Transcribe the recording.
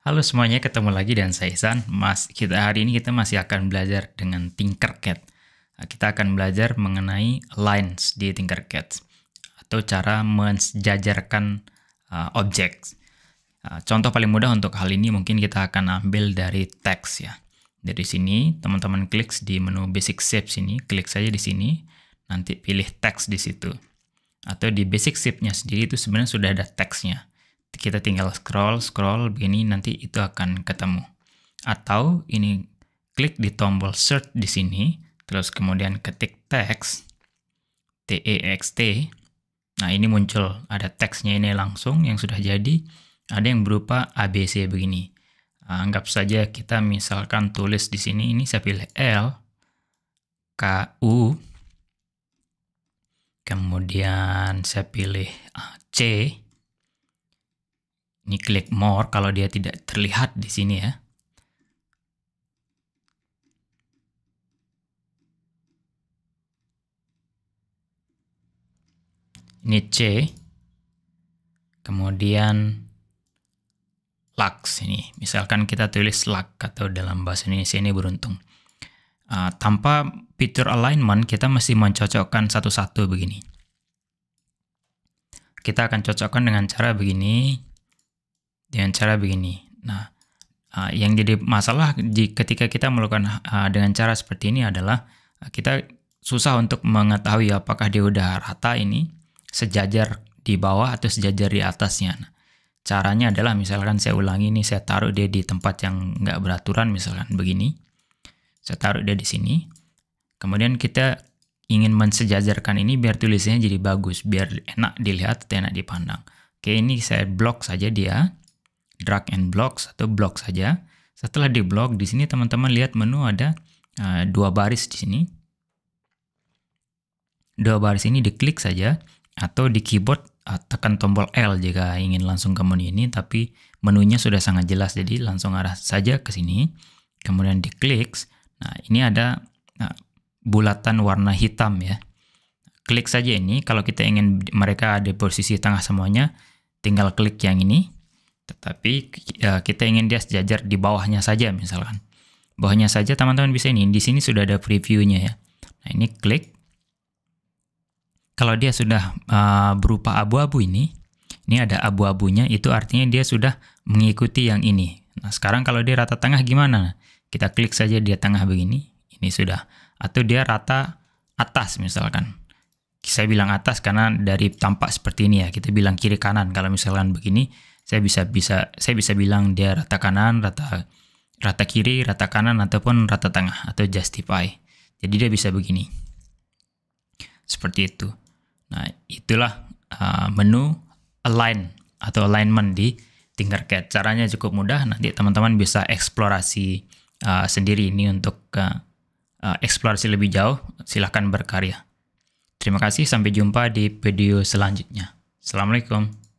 Halo semuanya, ketemu lagi dengan saya Ihsan. Mas, kita hari ini kita masih akan belajar dengan Tinkercad. Nah, kita akan belajar mengenai lines di Tinkercad atau cara menjajarkan uh, objek. Uh, contoh paling mudah untuk hal ini mungkin kita akan ambil dari teks ya. Dari sini teman-teman klik di menu basic shapes ini, klik saja di sini, nanti pilih teks di situ. Atau di basic shape-nya sendiri itu sebenarnya sudah ada teksnya kita tinggal scroll scroll begini nanti itu akan ketemu. Atau ini klik di tombol search di sini, terus kemudian ketik text T E X T. Nah, ini muncul ada teksnya ini langsung yang sudah jadi. Ada yang berupa ABC begini. Anggap saja kita misalkan tulis di sini ini saya pilih L K U kemudian saya pilih C ini klik more kalau dia tidak terlihat di sini ya. Ini C. Kemudian lux ini. Misalkan kita tulis lux atau dalam bahasa Indonesia ini beruntung. Uh, tanpa fitur alignment, kita mesti mencocokkan satu-satu begini. Kita akan cocokkan dengan cara begini dengan cara begini. Nah, ah, yang jadi masalah ketika kita melakukan ah, dengan cara seperti ini adalah ah, kita susah untuk mengetahui apakah dia udah rata ini sejajar di bawah atau sejajar di atasnya. Nah, caranya adalah misalkan saya ulangi ini saya taruh dia di tempat yang nggak beraturan misalkan begini. Saya taruh dia di sini. Kemudian kita ingin mensejajarkan ini biar tulisannya jadi bagus, biar enak dilihat enak dipandang. Oke, ini saya blok saja dia drag and blocks atau block saja. Setelah di block, di sini teman-teman lihat menu ada uh, dua baris di sini. Dua baris ini diklik saja atau di keyboard uh, tekan tombol L jika ingin langsung ke menu ini, tapi menunya sudah sangat jelas jadi langsung arah saja ke sini. Kemudian diklik. Nah, ini ada uh, bulatan warna hitam ya klik saja ini. Kalau kita ingin mereka ada posisi tengah semuanya, tinggal klik yang ini. Tetapi ya, kita ingin dia sejajar di bawahnya saja misalkan. Bawahnya saja teman-teman bisa ini. Di sini sudah ada previewnya ya. Nah ini klik. Kalau dia sudah uh, berupa abu-abu ini, ini ada abu-abunya, itu artinya dia sudah mengikuti yang ini. Nah sekarang kalau dia rata tengah gimana? Kita klik saja dia tengah begini, ini sudah. Atau dia rata atas misalkan saya bilang atas karena dari tampak seperti ini ya kita bilang kiri kanan kalau misalkan begini saya bisa bisa saya bisa bilang dia rata kanan, rata rata kiri, rata kanan ataupun rata tengah atau justify. Jadi dia bisa begini. Seperti itu. Nah, itulah uh, menu align atau alignment di Tinkercad. Caranya cukup mudah, nanti teman-teman bisa eksplorasi uh, sendiri ini untuk uh, uh, eksplorasi lebih jauh. Silahkan berkarya. Terima kasih, sampai jumpa di video selanjutnya. Assalamualaikum.